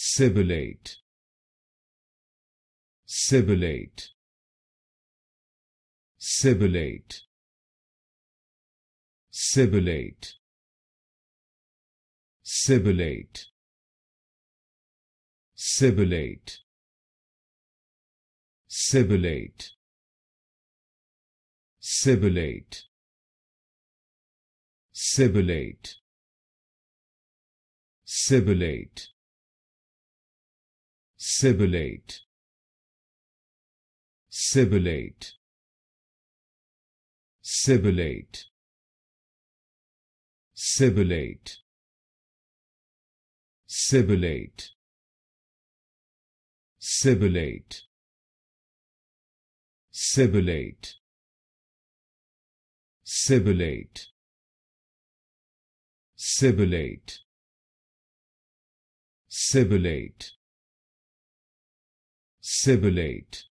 Sibilate. Sibilate. Sibilate. Sibilate. Sibilate. Sibilate. Sibilate. Sibilate. Sibilate. Sibilate. Sibilate. Sibilate. Sibilate. Sibilate. Sibilate. Sibilate. Sibilate. Sibilate. Sibilate. Sibilate. Sibilate